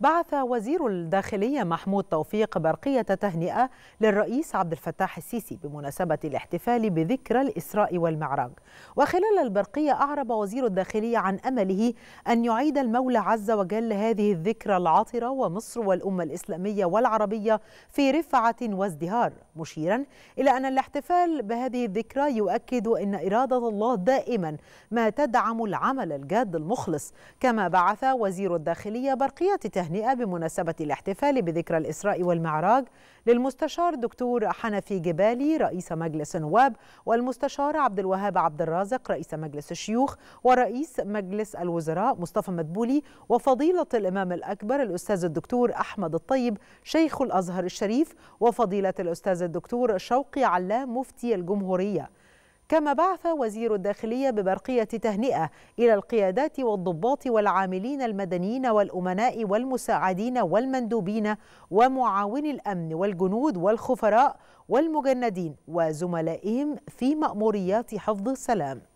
بعث وزير الداخلية محمود توفيق برقية تهنئة للرئيس عبد الفتاح السيسي بمناسبة الاحتفال بذكرى الإسراء والمعراج وخلال البرقية أعرب وزير الداخلية عن أمله أن يعيد المولى عز وجل هذه الذكرى العطرة ومصر والأمة الإسلامية والعربية في رفعة وازدهار مشيرا إلى أن الاحتفال بهذه الذكرى يؤكد أن إرادة الله دائما ما تدعم العمل الجاد المخلص كما بعث وزير الداخلية برقية تهنئة بمناسبة الاحتفال بذكرى الإسراء والمعراج للمستشار دكتور حنفي جبالي رئيس مجلس النواب والمستشار عبد الوهاب عبد الرازق رئيس مجلس الشيوخ ورئيس مجلس الوزراء مصطفى مدبولي وفضيلة الإمام الأكبر الأستاذ الدكتور أحمد الطيب شيخ الأزهر الشريف وفضيلة الأستاذ الدكتور شوقي علام مفتي الجمهورية كما بعث وزير الداخلية ببرقية تهنئة إلى القيادات والضباط والعاملين المدنيين والأمناء والمساعدين والمندوبين ومعاون الأمن والجنود والخفراء والمجندين وزملائهم في مأموريات حفظ السلام